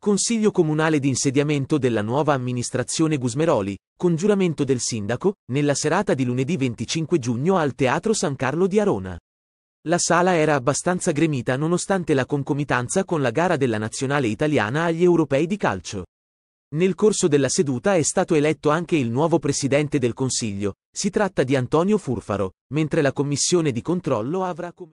Consiglio comunale di insediamento della nuova amministrazione Gusmeroli, congiuramento del sindaco, nella serata di lunedì 25 giugno al Teatro San Carlo di Arona. La sala era abbastanza gremita nonostante la concomitanza con la gara della nazionale italiana agli europei di calcio. Nel corso della seduta è stato eletto anche il nuovo presidente del Consiglio, si tratta di Antonio Furfaro, mentre la commissione di controllo avrà come